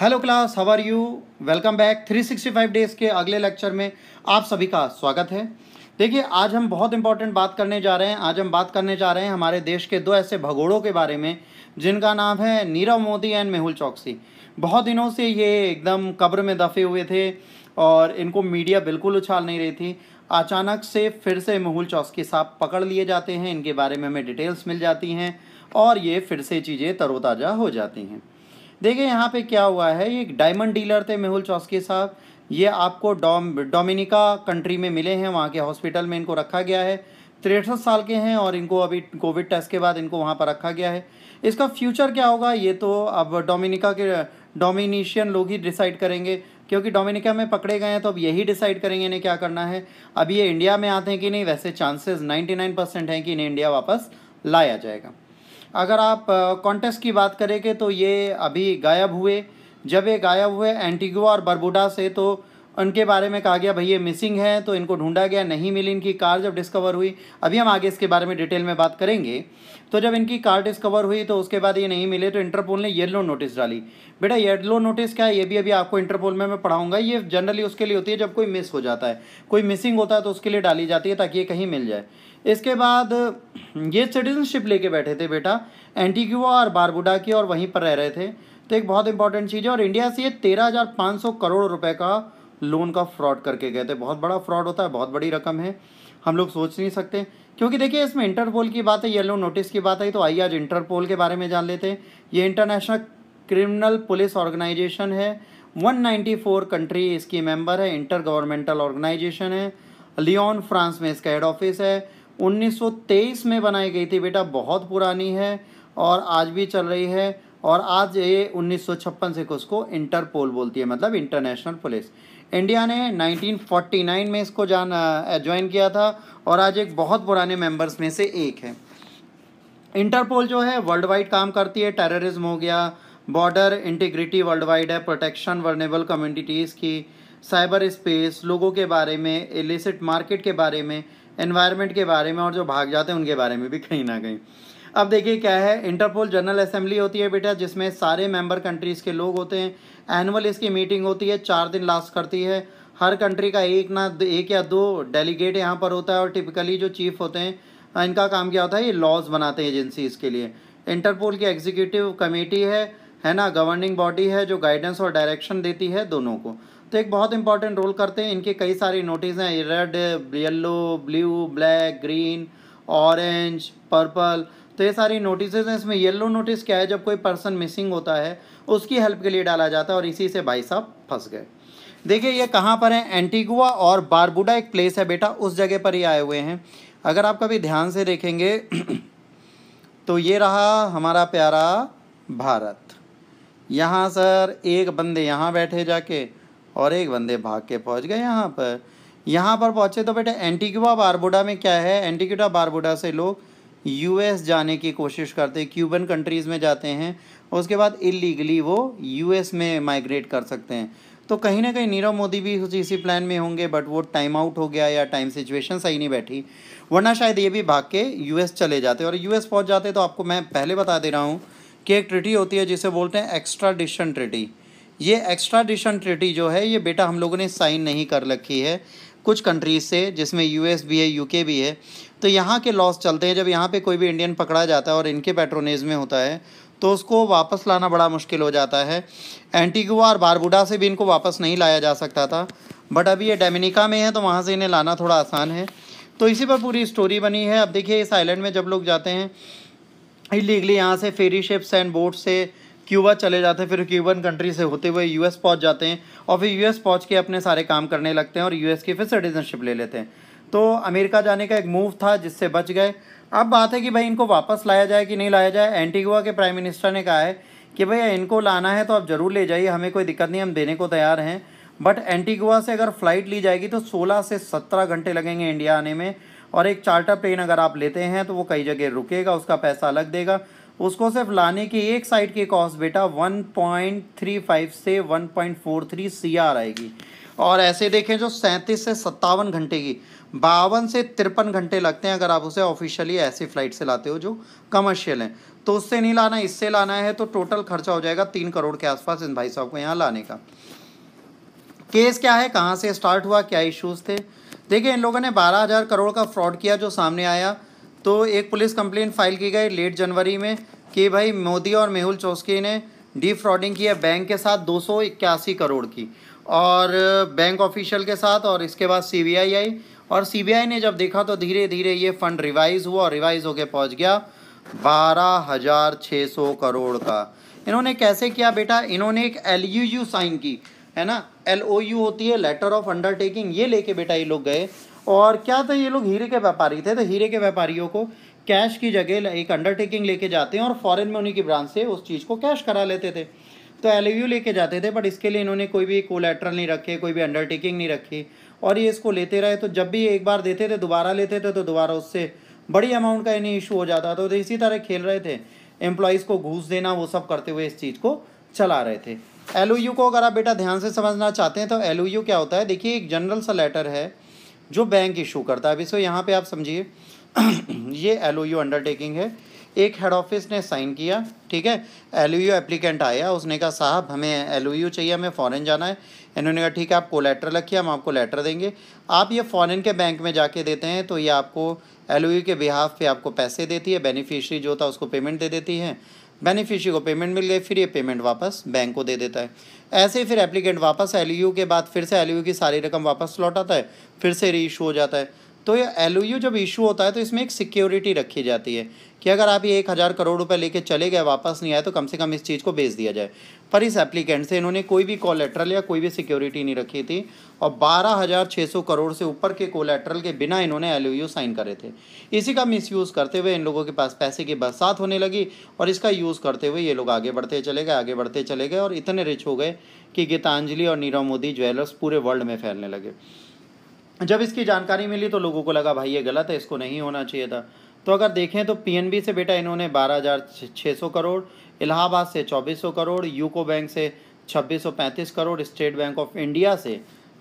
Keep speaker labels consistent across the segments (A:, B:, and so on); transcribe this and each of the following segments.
A: hello class how are you welcome back 365 days के अगले lecture में आप सभी का स्वागत है देखिए आज हम बहुत इंपॉर्टेंट बात करने जा रहे हैं आज हम बात करने जा रहे हैं हमारे देश के दो ऐसे भगोड़ों के बारे में जिनका नाम है नीरव मोदी एंड मेहुल चौकसी बहुत दिनों से ये एकदम कब्र में दफे हुए थे और इनको मीडिया बिल्कुल उछाल नहीं रही थी अचानक से फिर से मेहुल चौकसी साहब पकड़ लिए जाते हैं इनके बारे में हमें डिटेल्स मिल जाती हैं और ये फिर से चीज़ें तरोताज़ा हो जाती हैं देखिए यहाँ पे क्या हुआ है ये एक डायमंड डीलर थे मेहुल चौस्की साहब ये आपको डोम डोमिनिका कंट्री में मिले हैं वहाँ के हॉस्पिटल में इनको रखा गया है तिरसठ साल के हैं और इनको अभी कोविड टेस्ट के बाद इनको वहाँ पर रखा गया है इसका फ्यूचर क्या होगा ये तो अब डोमिनिका के डोमिनीशियन लोग ही डिसाइड करेंगे क्योंकि डोमिनिका में पकड़े गए हैं तो अब यही डिसाइड करेंगे इन्हें क्या करना है अब ये इंडिया में आते हैं कि नहीं वैसे चांसेस 99 परसेंट हैं कि इन्हें इंडिया वापस लाया जाएगा अगर आप कॉन्टेस्ट की बात करेंगे तो ये अभी गायब हुए जब ये गायब हुए एंटीगुआ और बरबूडा से तो उनके बारे में कहा गया भाई ये मिसिंग है तो इनको ढूंढा गया नहीं मिली इनकी कार जब डिस्कवर हुई अभी हम आगे इसके बारे में डिटेल में बात करेंगे तो जब इनकी कार डिस्कवर हुई तो उसके बाद ये नहीं मिले तो इंटरपोल ने येलो नोटिस डाली बेटा येलो नोटिस क्या है ये भी अभी आपको इंटरपोल में मैं पढ़ाऊंगा ये जनरली उसके लिए होती है जब कोई मिस हो जाता है कोई मिसिंग होता है तो उसके लिए डाली जाती है ताकि ये कहीं मिल जाए इसके बाद ये सिटीजनशिप लेके बैठे थे बेटा एंटीक्यूआ और बारबुडा की और वहीं पर रह रहे थे तो एक बहुत इंपॉर्टेंट चीज़ है और इंडिया से ये तेरह हज़ार पाँच सौ करोड़ रुपये का लोन का फ्रॉड करके गए थे बहुत बड़ा फ्रॉड होता है बहुत बड़ी रकम है हम लोग सोच नहीं सकते क्योंकि देखिए इसमें इंटरपोल की बात है येलो नोटिस की बात आई तो आइए आज इंटरपोल के बारे में जान लेते हैं ये इंटरनेशनल क्रिमिनल पुलिस ऑर्गेनाइजेशन है 194 कंट्री इसकी मेंबर है इंटर गवर्नमेंटल ऑर्गेनाइजेशन है लियोन फ्रांस में इसका हेड ऑफिस है 1923 में बनाई गई थी बेटा बहुत पुरानी है और आज भी चल रही है और आज ये 1956 से उसको इंटरपोल बोलती है मतलब इंटरनेशनल पुलिस इंडिया ने 1949 में इसको जान ज्वाइन किया था और आज एक बहुत पुराने मेंबर्स में से एक है इंटरपोल जो है वर्ल्ड वाइड काम करती है टेररिज्म हो गया बॉर्डर इंटीग्रिटी वर्ल्ड वाइड है प्रोटेक्शन वर्नेबल कम्युनिटीज़ की साइबर स्पेस लोगों के बारे में एलिसिट मार्केट के बारे में एनवायरमेंट के बारे में और जो भाग जाते हैं उनके बारे में भी कहीं ना कहीं अब देखिए क्या है इंटरपोल जनरल असेंबली होती है बेटा जिसमें सारे मेंबर कंट्रीज़ के लोग होते हैं एनुअल इसकी मीटिंग होती है चार दिन लास्ट करती है हर कंट्री का एक ना एक या दो डेलीगेट यहाँ पर होता है और टिपिकली जो चीफ होते हैं इनका काम क्या होता है ये लॉज बनाते हैं एजेंसीज़ के लिए इंटरपोल की एग्जीक्यूटिव कमेटी है है ना गवर्निंग बॉडी है जो गाइडेंस और डायरेक्शन देती है दोनों को तो एक बहुत इंपॉर्टेंट रोल करते हैं इनके कई सारे नोटिस हैं red yellow blue black green orange purple तो ये सारी नोटिस हैं इसमें येलो नोटिस क्या है जब कोई पर्सन मिसिंग होता है उसकी हेल्प के लिए डाला जाता है और इसी से भाई साहब फंस गए देखिए ये कहाँ पर है एंटीगुआ और बारबुडा एक प्लेस है बेटा उस जगह पर ही आए हुए हैं अगर आप कभी ध्यान से देखेंगे तो ये रहा हमारा प्यारा भारत यहाँ सर एक बंदे यहाँ बैठे जाके और एक बंदे भाग के पहुँच गए यहाँ पर यहाँ पर पहुँचे तो बेटे एंटीगुआ बारबुडा में क्या है एंटीगुआ बारबुडा से लोग यूएस जाने की कोशिश करते हैं क्यूबन कंट्रीज़ में जाते हैं उसके बाद इलीगली वो यूएस में माइग्रेट कर सकते हैं तो कहीं ना कहीं नीरव मोदी भी उस इसी प्लान में होंगे बट वो टाइम आउट हो गया या टाइम सिचुएशन सही नहीं बैठी वरना शायद ये भी भाग के यूएस चले जाते और यूएस पहुंच जाते तो आपको मैं पहले बता दे रहा हूँ कि एक ट्रिटी होती है जिसे बोलते हैं एक्स्ट्राडिशन ट्रिटी ये एक्स्ट्राडिशन ट्रिटी जो है ये बेटा हम लोगों ने साइन नहीं कर रखी है कुछ कंट्रीज़ से जिसमें यूएस भी है यूके भी है तो यहाँ के लॉस चलते हैं जब यहाँ पे कोई भी इंडियन पकड़ा जाता है और इनके पेट्रोनेज में होता है तो उसको वापस लाना बड़ा मुश्किल हो जाता है एंटीगुआ और बारबुडा से भी इनको वापस नहीं लाया जा सकता था बट अभी ये डेमिनिका में है तो वहाँ से इन्हें लाना थोड़ा आसान है तो इसी पर पूरी स्टोरी बनी है अब देखिए इस आइलैंड में जब लोग जाते हैं इलीगली यहाँ से फेरी शिप्स एंड बोट से क्यूबा चले जाते हैं फिर क्यूबन कंट्री से होते हुए यूएस पहुंच जाते हैं और फिर यूएस पहुंच के अपने सारे काम करने लगते हैं और यूएस की फिर सिटीजनशिप ले लेते हैं तो अमेरिका जाने का एक मूव था जिससे बच गए अब बात है कि भाई इनको वापस लाया जाए कि नहीं लाया जाए एंटीगुआ के प्राइम मिनिस्टर ने कहा है कि भैया इनको लाना है तो आप ज़रूर ले जाइए हमें कोई दिक्कत नहीं हम देने को तैयार हैं बट एंटीगुआ से अगर फ़्लाइट ली जाएगी तो सोलह से सत्रह घंटे लगेंगे इंडिया आने में और एक चार्टर प्लेन अगर आप लेते हैं तो वो कई जगह रुकेगा उसका पैसा अलग देगा उसको सिर्फ लाने के एक साइड की कॉस्ट बेटा 1.35 से 1.43 सीआर आएगी और ऐसे देखें जो सैंतीस से सत्तावन घंटे की बावन से तिरपन घंटे लगते हैं अगर आप उसे ऑफिशियली ऐसी फ़्लाइट से लाते हो जो कमर्शियल हैं तो उससे नहीं लाना इससे लाना है तो टोटल खर्चा हो जाएगा तीन करोड़ के आसपास इन भाई साहब को यहाँ लाने का केस क्या है कहाँ से स्टार्ट हुआ क्या इश्यूज़ थे देखिए इन लोगों ने बारह हज़ार करोड़ का फ्रॉड किया जो सामने आया तो एक पुलिस कंप्लेंट फाइल की गई लेट जनवरी में कि भाई मोदी और मेहुल चौस्की ने डी फ्रॉडिंग की है बैंक के साथ दो करोड़ की और बैंक ऑफिशियल के साथ और इसके बाद सी आई और सी ने जब देखा तो धीरे धीरे ये फंड रिवाइज हुआ और रिवाइज होके पहुँच गया बारह हज़ार छः सौ करोड़ का इन्होंने कैसे किया बेटा इन्होंने एक एल यू यू साइन की है ना एल ओ यू होती है लेटर ऑफ अंडरटेकिंग ये लेके बेटा ये लोग गए और क्या था तो ये लोग हीरे के व्यापारी थे तो हीरे के व्यापारियों को कैश की जगह एक अंडरटेकिंग लेके जाते हैं और फॉरेन में उन्हीं की ब्रांच से उस चीज़ को कैश करा लेते थे तो एल लेके जाते थे बट इसके लिए इन्होंने कोई भी कोलेट्रल नहीं रखे कोई भी अंडरटेकिंग नहीं रखी और ये इसको लेते रहे तो जब भी एक बार देते थे दोबारा लेते थे तो दोबारा उससे बड़ी अमाउंट का इन्हें इशू हो जाता था तो इसी तरह खेल रहे थे एम्प्लॉयज़ को घूस देना वो सब करते हुए इस चीज़ को चला रहे थे एल को अगर आप बेटा ध्यान से समझना चाहते हैं तो एल क्या होता है देखिए एक जनरल सा लेटर है जो बैंक इशू करता है अभी सो यहाँ पे आप समझिए ये एल अंडरटेकिंग है एक हेड ऑफिस ने साइन किया ठीक है एल यू एप्लीकेंट आया उसने कहा साहब हमें एल यू चाहिए हमें फ़ॉरन जाना है इन्होंने कहा ठीक है आप को लेटर रखिए हम आपको लेटर देंगे आप ये फ़ॉरन के बैंक में जाके देते हैं तो ये आपको एल के बिहाफ पे आपको पैसे देती है बेनिफिशरी जो था उसको पेमेंट दे देती है बेनिफिशरी को पेमेंट मिल गई फिर ये पेमेंट वापस बैंक को दे देता है ऐसे ही फिर एप्लीकेंट वापस एल के बाद फिर से एल की सारी रकम वापस लौटाता है फिर से री हो जाता है तो ये एल जब इशू होता है तो इसमें एक सिक्योरिटी रखी जाती है कि अगर आप ये एक हज़ार करोड़ रुपए लेके चले गए वापस नहीं आए तो कम से कम इस चीज़ को बेच दिया जाए पर इस एप्लीकेंट से इन्होंने कोई भी कोलेट्रल या कोई भी सिक्योरिटी नहीं रखी थी और बारह हज़ार छः सौ करोड़ से ऊपर के कोलेट्रल के बिना इन्होंने एल साइन करे थे इसी का मिसयूज़ करते हुए इन लोगों के पास पैसे की बरसात होने लगी और इसका यूज़ करते हुए ये लोग आगे बढ़ते चले गए आगे बढ़ते चले गए और इतने रिच हो गए कि गीतांजलि और नीरव मोदी ज्वेलर्स पूरे वर्ल्ड में फैलने लगे जब इसकी जानकारी मिली तो लोगों को लगा भाई ये गलत है इसको नहीं होना चाहिए था तो अगर देखें तो पीएनबी से बेटा इन्होंने बारह हज़ार छः सौ करोड़ इलाहाबाद से चौबीस सौ करोड़ यूको बैंक से छब्बीस सौ पैंतीस crore state bank of India से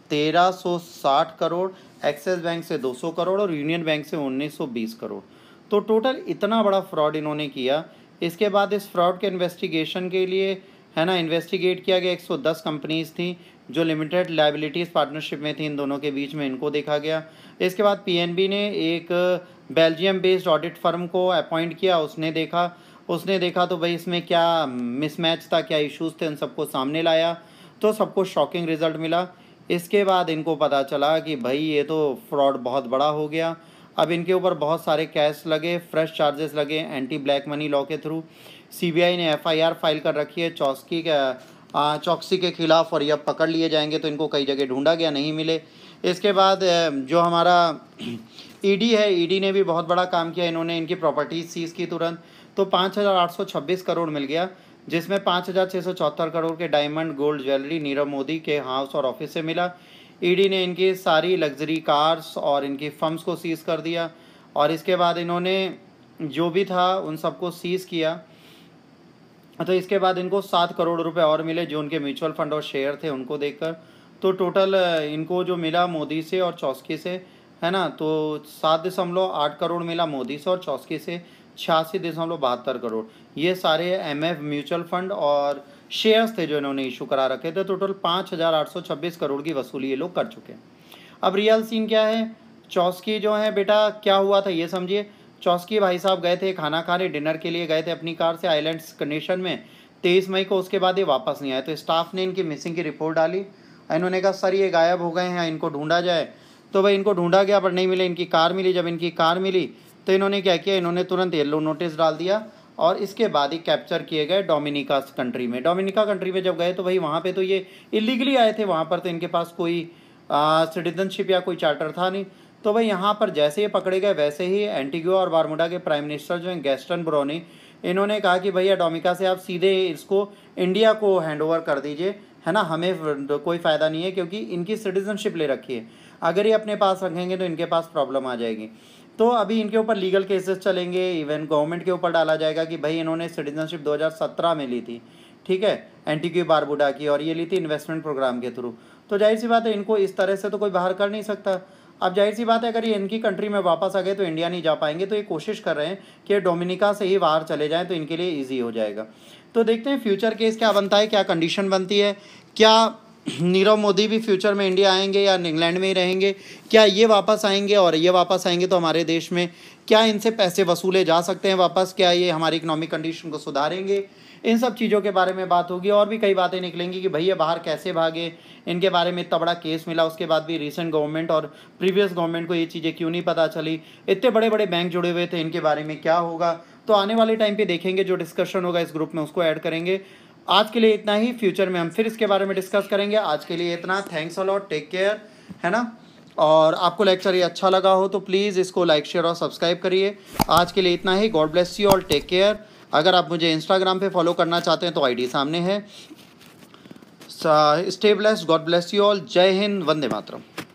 A: तेरह सौ साठ करोड़ एक्सिस बैंक से दो सौ करोड़ और यूनियन बैंक से उन्नीस सौ बीस करोड़ तो टोटल इतना बड़ा फ्रॉड इन्होंने किया इसके बाद इस फ्रॉड के इन्वेस्टिगेशन के लिए है ना इन्वेस्टिगेट किया गया 110 कंपनीज थी जो लिमिटेड लाइबिलिटीज़ पार्टनरशिप में थी इन दोनों के बीच में इनको देखा गया इसके बाद पीएनबी ने एक बेल्जियम बेस्ड ऑडिट फर्म को अपॉइंट किया उसने देखा उसने देखा तो भाई इसमें क्या मिसमैच था क्या इश्यूज़ थे उन सबको सामने लाया तो सबको शॉकिंग रिजल्ट मिला इसके बाद इनको पता चला कि भाई ये तो फ्रॉड बहुत बड़ा हो गया अब इनके ऊपर बहुत सारे कैश लगे फ्रेश चार्जेस लगे एंटी ब्लैक मनी लॉ के थ्रू सीबीआई ने एफआईआर फाइल कर रखी है के चौकसी के खिलाफ और ये पकड़ लिए जाएंगे तो इनको कई जगह ढूंढा गया नहीं मिले इसके बाद जो हमारा ईडी है ईडी ने भी बहुत बड़ा काम किया इन्होंने इनकी प्रॉपर्टीज सीज की तुरंत तो पाँच हज़ार आठ सौ छब्बीस करोड़ मिल गया जिसमें पाँच हज़ार छः सौ चौहत्तर करोड़ के diamond gold jewellery Nirav Modi के हाउस और ऑफिस से मिला ईडी ने इनकी सारी लग्जरी कार्स और इनकी फम्स को सीज़ कर दिया और इसके बाद इन्होंने जो भी था उन सबको सीज़ किया तो इसके बाद इनको सात करोड़ रुपए और मिले जो उनके म्यूचुअल फंड और शेयर थे उनको देखकर तो टोटल इनको जो मिला मोदी से और चौसकी से है ना तो सात दशमलव आठ करोड़ मिला मोदी से और चौसकी से छियासी दशमलव बहत्तर करोड़ ये सारे एम एफ म्यूचुअल फंड और शेयर्स थे जो इन्होंने इशू करा रखे थे टोटल पाँच हज़ार आठ सौ छब्बीस करोड़ की वसूली ये लोग कर चुके हैं अब रियल सीन क्या है चौसकी जो है बेटा क्या हुआ था ये समझिए चौंसकी भाई साहब गए थे खाना खाने डिनर के लिए गए थे अपनी कार से आइलैंड्स कंडीशन में तेईस मई को उसके बाद ये वापस नहीं आए तो स्टाफ ने इनकी मिसिंग की रिपोर्ट डाली इन्होंने कहा सर ये गायब हो गए हैं इनको ढूंढा जाए तो भाई इनको ढूंढा गया पर नहीं मिले इनकी कार मिली जब इनकी कार मिली तो इन्होंने क्या किया इन्होंने तुरंत येलो नोटिस डाल दिया और इसके बाद ही कैप्चर किए गए डोमिनिका कंट्री में डोमिनिका कंट्री में जब गए तो भाई वहाँ पे तो ये इलीगली आए थे वहाँ पर तो इनके पास कोई सिटीजनशिप या कोई चार्टर था नहीं तो भाई यहाँ पर जैसे ये पकड़े गए वैसे ही एंटीगो और बारमुडा के प्राइम मिनिस्टर जो हैं गैस्टन ब्रोनी इन्होंने कहा कि भैया डोमिका से आप सीधे इसको इंडिया को हैंड ओवर कर दीजिए है ना हमें कोई फ़ायदा नहीं है क्योंकि इनकी सिटीजनशिप ले रखी है अगर ये अपने पास रखेंगे तो इनके पास प्रॉब्लम आ जाएगी तो अभी इनके ऊपर लीगल केसेस चलेंगे इवन गवर्नमेंट के ऊपर डाला जाएगा कि भाई इन्होंने सिटीजनशिप 2017 में ली थी ठीक है एंटीक्यू बारबुडा की और ये ली थी इन्वेस्टमेंट प्रोग्राम के थ्रू तो जाहिर सी बात है इनको इस तरह से तो कोई बाहर कर नहीं सकता अब जाहिर सी बात है अगर ये इनकी कंट्री में वापस आ गए तो इंडिया नहीं जा पाएंगे तो ये कोशिश कर रहे हैं कि डोमिनिका से ही बाहर चले जाएँ तो इनके लिए ईजी हो जाएगा तो देखते हैं फ्यूचर केस क्या बनता है क्या कंडीशन बनती है क्या नीरव मोदी भी फ्यूचर में इंडिया आएंगे या इंग्लैंड में ही रहेंगे क्या ये वापस आएंगे और ये वापस आएंगे तो हमारे देश में क्या इनसे पैसे वसूले जा सकते हैं वापस क्या ये हमारी इकोनॉमिक कंडीशन को सुधारेंगे इन सब चीज़ों के बारे में बात होगी और भी कई बातें निकलेंगी कि भैया बाहर कैसे भागे इनके बारे में इतना बड़ा केस मिला उसके बाद भी रिसेंट गवर्नमेंट और प्रीवियस गवर्नमेंट को ये चीज़ें क्यों नहीं पता चली इतने बड़े बड़े बैंक जुड़े हुए थे इनके बारे में क्या होगा तो आने वाले टाइम पे देखेंगे जो डिस्कशन होगा इस ग्रुप में उसको ऐड करेंगे आज के लिए इतना ही फ्यूचर में हम फिर इसके बारे में डिस्कस करेंगे आज के लिए इतना थैंक्स अलॉट टेक केयर है ना और आपको लेक्चर ये अच्छा लगा हो तो प्लीज़ इसको लाइक शेयर और सब्सक्राइब करिए आज के लिए इतना ही God bless you all take care अगर आप मुझे इंस्टाग्राम पे फॉलो करना चाहते हैं तो आईडी सामने है stay bless God bless you all जय हिंद वंदे मातरम